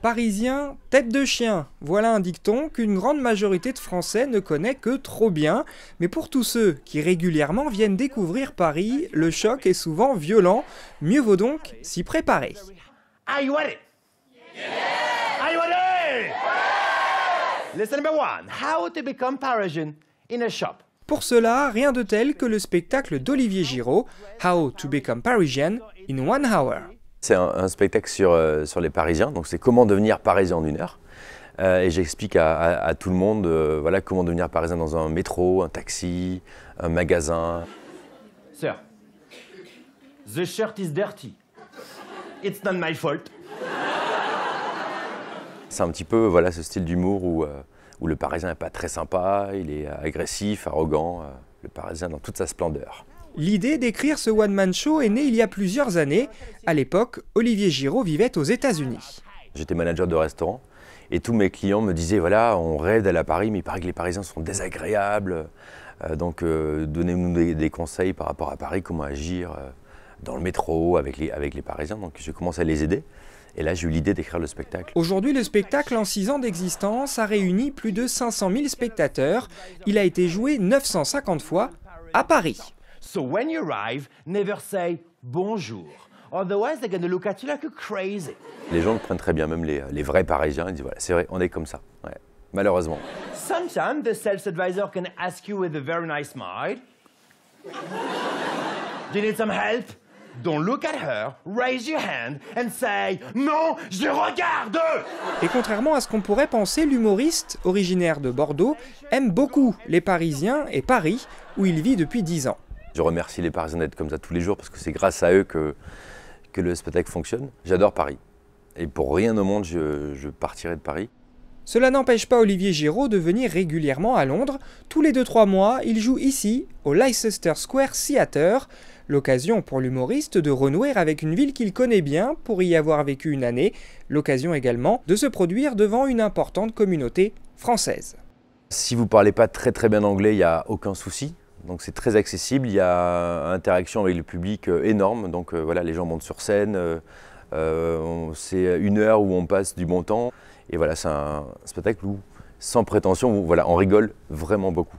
Parisien, tête de chien. Voilà un dicton qu'une grande majorité de Français ne connaît que trop bien. Mais pour tous ceux qui régulièrement viennent découvrir Paris, le choc est souvent violent. Mieux vaut donc s'y préparer. Are number one. How to become Parisian in a shop. Pour cela, rien de tel que le spectacle d'Olivier Giraud, How to Become Parisian one hour. C'est un, spectacle sur, euh, sur les Parisiens, donc c'est comment devenir parisien en une heure. Euh, et j'explique à, tout le monde euh, voilà, comment devenir parisien dans un métro, un taxi, un magasin. Sir, the shirt is dirty. It's not my fault. C'est un petit peu voilà, ce style d'humour où, où le parisien n'est pas très sympa, il est agressif, arrogant, le parisien dans toute sa splendeur. L'idée d'écrire ce one-man show est née il y a plusieurs années. À l'époque, Olivier Giraud vivait aux États-Unis. J'étais manager de restaurant et tous mes clients me disaient voilà, on rêve d'aller à Paris, mais il paraît que les Parisiens sont désagréables. Euh, donc, euh, donnez-nous des, conseils par rapport à Paris, comment agir euh, dans le métro avec les, avec les Parisiens. Donc, je commence à les aider. Et là, j'ai eu l'idée d'écrire le spectacle. Aujourd'hui, le spectacle, en six ans d'existence, a réuni plus de 500 000 spectateurs. Il a été joué 950 fois à Paris. So when you arrive, never say bonjour. Otherwise, they're going to look at you like a crazy. Les gens le prennent très bien, même les, les vrais Parisiens. Ils disent voilà, c'est vrai, on est comme ça. Ouais. Malheureusement. Sometimes the sales advisor can ask you with a very nice smile. Do you need some help? Don't look at her, raise your hand and say Non, je regarde Et contrairement à ce qu'on pourrait penser, l'humoriste, originaire de Bordeaux, aime beaucoup les Parisiens et Paris, où il vit depuis 10 ans. Je remercie les Parisiens d'être comme ça tous les jours parce que c'est grâce à eux que, que le spectacle fonctionne. J'adore Paris. Et pour rien au monde, je, partirais partirai de Paris. Cela n'empêche pas Olivier Giraud de venir régulièrement à Londres. Tous les 2-3 mois, il joue ici, au Leicester Square Theatre, l'occasion pour l'humoriste de renouer avec une ville qu'il connaît bien pour y avoir vécu une année, l'occasion également de se produire devant une importante communauté française. Si vous parlez pas très très bien anglais, il n'y a aucun souci. Donc c'est très accessible, il y a interaction avec le public euh, énorme, donc euh, voilà, les gens montent sur scène, euh, c'est une heure où on passe du bon temps, et voilà, c'est un spectacle où, sans prétention, voilà, on rigole vraiment beaucoup.